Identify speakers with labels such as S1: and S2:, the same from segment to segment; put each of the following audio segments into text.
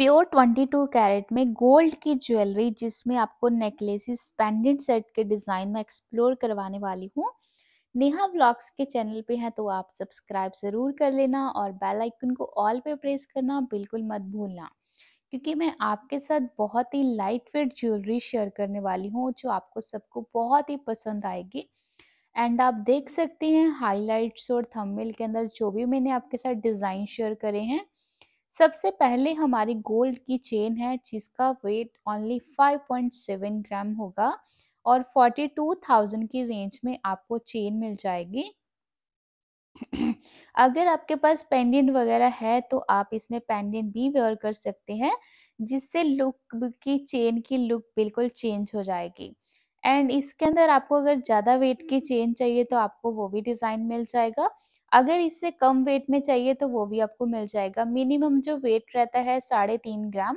S1: pure 22 carat में gold की jewellery जिसमें आपको नेकलेसेस पेंडेंट सेट के डिज़ाइन में एक्सप्लोर करवाने वाली हूँ नेहा ब्लॉग्स के चैनल पे हैं तो आप सब्सक्राइब ज़रूर कर लेना और बेल आइकन को ऑल पे प्रेस करना बिल्कुल मत भूलना क्योंकि मैं आपके साथ बहुत ही लाइट वेट ज्वेलरी शेयर करने वाली हूँ जो आपको सबको बहुत ही पसंद आएगी एंड आप देख सकते हैं हाईलाइट्स और थंबनेल के अंदर जो भी मैंने आपके साथ डिज़ाइन शेयर करे हैं सबसे पहले हमारी गोल्ड की चेन है जिसका वेट ओनली 5.7 ग्राम होगा और 42,000 की रेंज में आपको चेन मिल जाएगी अगर आपके पास पेंडेंट वगैरह है तो आप इसमें पेंडेंट भी वेयर कर सकते हैं जिससे लुक की चेन की लुक बिल्कुल चेंज हो जाएगी एंड इसके अंदर आपको अगर ज़्यादा वेट की चेन चाहिए तो आपको वो भी डिज़ाइन मिल जाएगा अगर इससे कम वेट में चाहिए तो वो भी आपको मिल जाएगा मिनिमम जो वेट रहता है साढ़े तीन ग्राम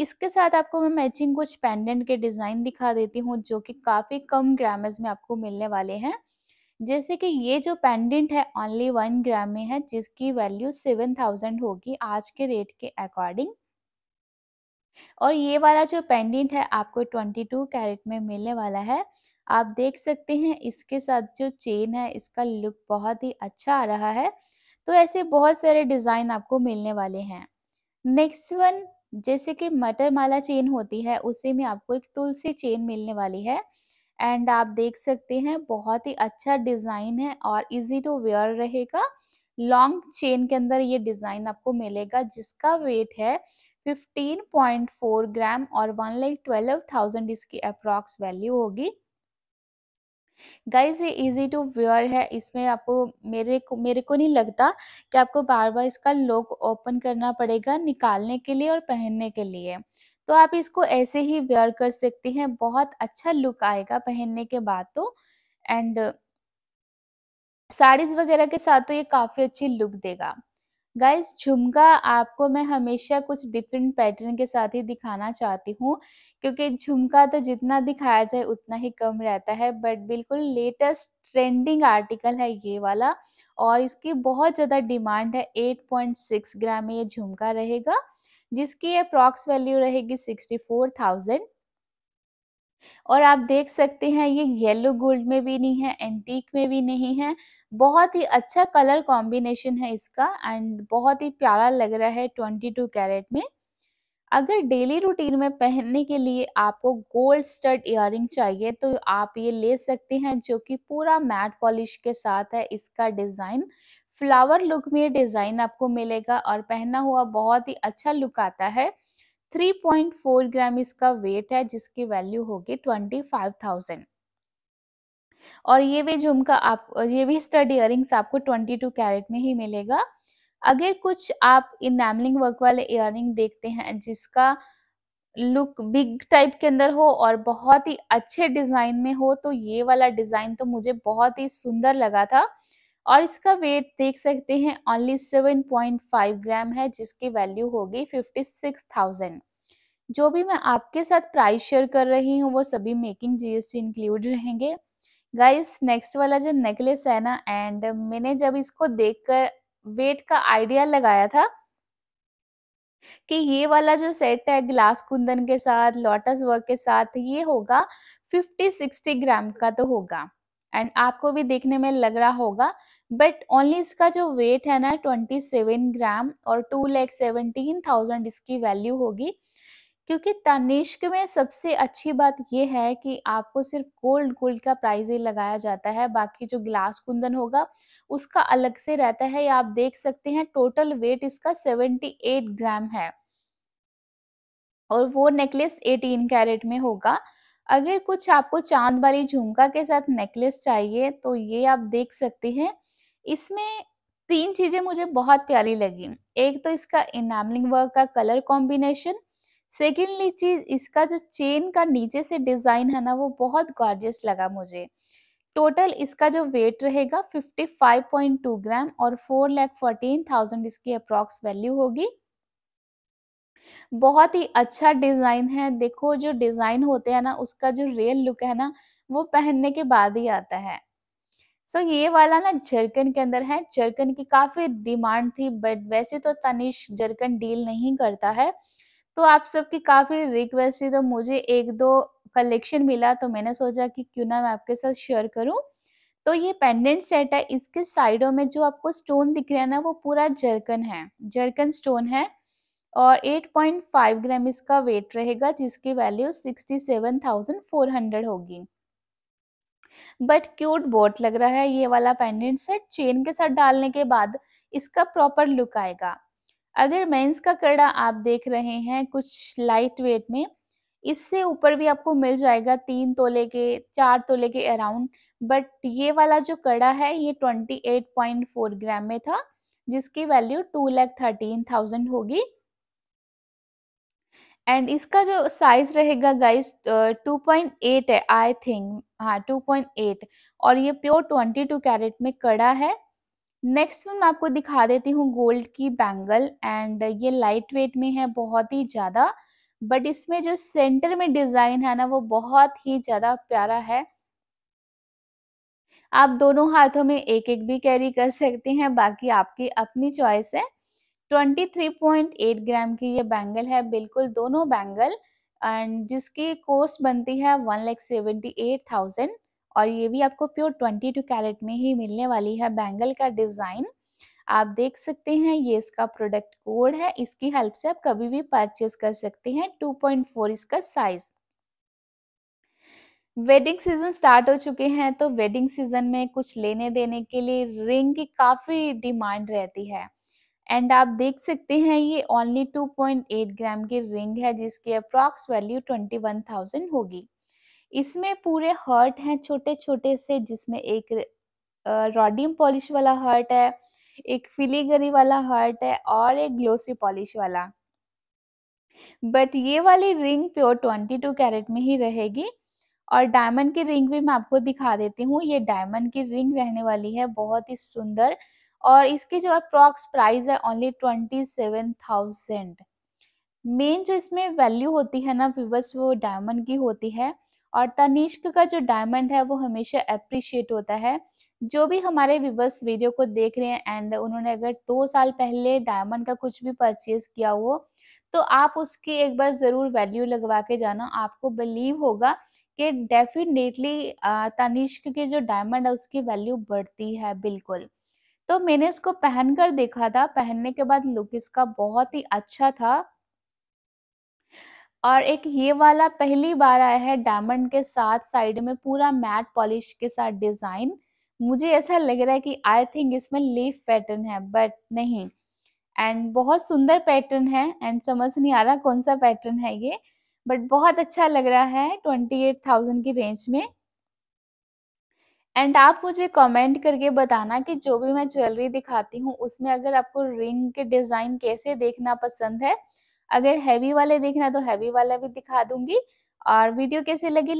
S1: इसके साथ आपको मैं मैचिंग कुछ पेंडेंट के डिज़ाइन दिखा देती हूँ जो कि काफ़ी कम ग्रामेज में आपको मिलने वाले हैं जैसे कि ये जो पेंडेंट है ओनली वन ग्राम में है जिसकी वैल्यू सेवन थाउजेंड होगी आज के रेट के अकॉर्डिंग और ये वाला जो पेंडेंट है आपको ट्वेंटी टू कैरेट में मिलने वाला है आप देख सकते हैं इसके साथ जो चेन है इसका लुक बहुत ही अच्छा आ रहा है तो ऐसे बहुत सारे डिज़ाइन आपको मिलने वाले हैं नेक्स्ट वन जैसे कि मटर माला चेन होती है उसी में आपको एक तुलसी चेन मिलने वाली है एंड आप देख सकते हैं बहुत ही अच्छा डिज़ाइन है और इजी टू वेयर रहेगा लॉन्ग चेन के अंदर ये डिज़ाइन आपको मिलेगा जिसका वेट है 15.4 ग्राम और वन लाइक ट्वेल्व थाउजेंड इसकी अप्रॉक्स वैल्यू होगी गाइज ये इजी टू वेयर है इसमें आपको मेरे को मेरे को नहीं लगता कि आपको बार बार इसका लोक ओपन करना पड़ेगा निकालने के लिए और पहनने के लिए तो आप इसको ऐसे ही वेयर कर सकती हैं बहुत अच्छा लुक आएगा पहनने के बाद तो एंड साड़ीज वगैरह के साथ तो ये काफ़ी अच्छी लुक देगा गाइस झुमका आपको मैं हमेशा कुछ डिफरेंट पैटर्न के साथ ही दिखाना चाहती हूँ क्योंकि झुमका तो जितना दिखाया जाए उतना ही कम रहता है बट बिल्कुल लेटेस्ट ट्रेंडिंग आर्टिकल है ये वाला और इसकी बहुत ज़्यादा डिमांड है 8.6 ग्राम में ये झुमका रहेगा जिसकी अप्रॉक्स वैल्यू रहेगी सिक्सटी और आप देख सकते हैं ये येलो गोल्ड में भी नहीं है एंटीक में भी नहीं है बहुत ही अच्छा कलर कॉम्बिनेशन है इसका एंड बहुत ही प्यारा लग रहा है 22 कैरेट में अगर डेली रूटीन में पहनने के लिए आपको गोल्ड स्टड इयर चाहिए तो आप ये ले सकते हैं जो कि पूरा मैट पॉलिश के साथ है इसका डिज़ाइन फ्लावर लुक में डिज़ाइन आपको मिलेगा और पहना हुआ बहुत ही अच्छा लुक आता है 3.4 ग्राम इसका वेट है जिसकी वैल्यू होगी 25,000 और ये भी झुमका आप ये भी स्टडी इयरिंग्स आपको 22 कैरेट में ही मिलेगा अगर कुछ आप इनैमलिंग वर्क वाले इयरिंग देखते हैं जिसका लुक बिग टाइप के अंदर हो और बहुत ही अच्छे डिजाइन में हो तो ये वाला डिजाइन तो मुझे बहुत ही सुंदर लगा था और इसका वेट देख सकते हैं ओनली 7.5 ग्राम है जिसकी वैल्यू होगी 56,000 जो भी मैं आपके साथ प्राइस शेयर कर रही हूँ वो सभी मेकिंग जीएसटी इंक्लूड रहेंगे गाइस नेक्स्ट वाला जो नेकलेस है ना एंड मैंने जब इसको देखकर वेट का आइडिया लगाया था कि ये वाला जो सेट है ग्लास कुंदन के साथ लोटस वर्क के साथ ये होगा फिफ्टी सिक्सटी ग्राम का तो होगा एंड आपको भी देखने में लग रहा होगा बट ओनली इसका जो वेट है ना ट्वेंटी सेवन ग्राम और टू लैख सेवनटीन थाउजेंड इसकी वैल्यू होगी क्योंकि तनिष्क में सबसे अच्छी बात यह है कि आपको सिर्फ गोल्ड गोल्ड का प्राइस ही लगाया जाता है बाकी जो ग्लास कुंदन होगा उसका अलग से रहता है या आप देख सकते हैं टोटल वेट इसका 78 ग्राम है और वो नेकलेस 18 कैरेट में होगा अगर कुछ आपको चांद वाली झुमका के साथ नेकलेस चाहिए तो ये आप देख सकते हैं इसमें तीन चीजें मुझे बहुत प्यारी लगी एक तो इसका इनामलिंग वर्क का कलर कॉम्बिनेशन सेकेंडली चीज इसका जो चेन का नीचे से डिजाइन है ना वो बहुत गॉर्जियस लगा मुझे टोटल इसका जो वेट रहेगा 55.2 ग्राम और फोर लैख फोर्टीन थाउजेंड इसकी अप्रॉक्स वैल्यू होगी बहुत ही अच्छा डिज़ाइन है देखो जो डिज़ाइन होते हैं ना उसका जो रियल लुक है ना वो पहनने के बाद ही आता है सो so, ये वाला ना जरकन के अंदर है जर्कन की काफ़ी डिमांड थी बट वैसे तो तनिष जर्कन डील नहीं करता है तो आप सबकी काफ़ी रिक्वेस्ट थी तो मुझे एक दो कलेक्शन मिला तो मैंने सोचा कि क्यों ना मैं आपके साथ शेयर करूं तो ये पेंडेंट सेट है इसके साइडों में जो आपको स्टोन दिख रहा है ना वो पूरा जर्कन है जर्कन स्टोन है और 8.5 ग्राम इसका वेट रहेगा जिसकी वैल्यू 67,400 होगी बट क्यूट बोट लग रहा है ये वाला पेंडेंट सेट चेन के साथ डालने के बाद इसका प्रॉपर लुक आएगा अगर मेंस का कड़ा आप देख रहे हैं कुछ लाइट वेट में इससे ऊपर भी आपको मिल जाएगा तीन तोले के चार तोले के अराउंड बट ये वाला जो कड़ा है ये 28.4 ग्राम में था जिसकी value two lakh thirteen thousand होगी एंड इसका जो साइज रहेगा गाइस 2.8 है आई थिंक हाँ 2.8 और ये प्योर 22 कैरेट में कड़ा है नेक्स्ट में मैं आपको दिखा देती हूँ गोल्ड की बैंगल एंड ये लाइट वेट में है बहुत ही ज़्यादा बट इसमें जो सेंटर में डिज़ाइन है ना वो बहुत ही ज़्यादा प्यारा है आप दोनों हाथों में एक एक भी कैरी कर सकते हैं बाकी आपकी अपनी चॉइस है 23.8 ग्राम की ये बैंगल है बिल्कुल दोनों बैंगल एंड जिसकी कॉस्ट बनती है one lakh seventy eight thousand और ये भी आपको प्योर ट्वेंटी टू कैरेट में ही मिलने वाली है बैंगल का डिज़ाइन आप देख सकते हैं ये इसका प्रोडक्ट कोड है इसकी हेल्प से आप कभी भी परचेज कर सकते हैं 2.4 इसका साइज वेडिंग सीजन स्टार्ट हो चुके हैं तो वेडिंग सीजन में कुछ लेने देने के लिए रिंग की काफ़ी डिमांड रहती है एंड आप देख सकते हैं ये ओनली 2.8 ग्राम की रिंग है जिसकी अप्रॉक्स वैल्यू 21,000 होगी इसमें पूरे हर्ट हैं छोटे छोटे से जिसमें एक रॉडियम पॉलिश वाला हर्ट है एक फिलीगरी वाला हर्ट है और एक ग्लोसी पॉलिश वाला बट ये वाली रिंग प्योर 22 कैरेट में ही रहेगी और डायमंड की रिंग भी मैं आपको दिखा देती हूँ ये डायमंड की रिंग रहने वाली है बहुत ही सुंदर और इसकी जो अप्रॉक्स प्राइस है only twenty seven thousand main जो इसमें वैल्यू होती है ना व्यूवर्स वो डायमंड की होती है और तनिष्क का जो डायमंड है वो हमेशा अप्रिशिएट होता है जो भी हमारे व्यूवर्स वीडियो को देख रहे हैं एंड उन्होंने अगर दो साल पहले डायमंड का कुछ भी परचेज किया हो तो आप उसकी एक बार ज़रूर वैल्यू लगवा के जाना आपको बिलीव होगा कि डेफिनेटली तनिष्क के जो डायमंड है उसकी वैल्यू बढ़ती है बिल्कुल तो मैंने इसको पहनकर देखा था पहनने के बाद लुक इसका बहुत ही अच्छा था और एक ये वाला पहली बार आया है डायमंड के साथ साइड में पूरा मैट पॉलिश के साथ डिजाइन मुझे ऐसा लग रहा है कि आई थिंक इसमें लीफ पैटर्न है बट नहीं एंड बहुत सुंदर पैटर्न है एंड समझ नहीं आ रहा कौन सा पैटर्न है ये बट बहुत अच्छा लग रहा है ट्वेंटी एट थाउजेंड की रेंज में एंड आप मुझे कमेंट करके बताना कि जो भी मैं ज्वेलरी दिखाती हूँ उसमें अगर आपको रिंग के डिजाइन कैसे देखना पसंद है अगर हैवी वाले देखना तो हैवी वाला भी दिखा दूंगी और वीडियो कैसे लगी